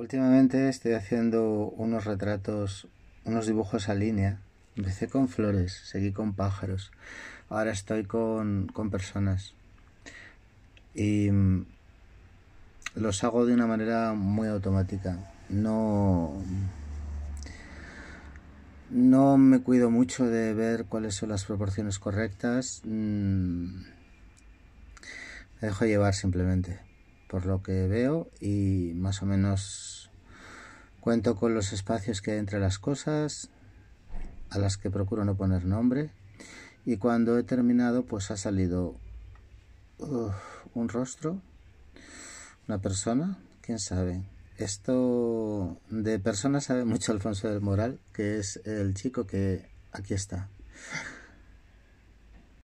Últimamente estoy haciendo unos retratos, unos dibujos a línea. Empecé con flores, seguí con pájaros. Ahora estoy con, personas. Y mm, los hago de una manera muy automática. No, no me cuido mucho de ver cuáles son las proporciones correctas. Mm, me dejo llevar simplemente por lo que veo y más o menos cuento con los espacios que hay entre las cosas a las que procuro no poner nombre y cuando he terminado pues ha salido un rostro una persona quién sabe esto de personas sabe mucho Alfonso del Moral que es el chico que aquí está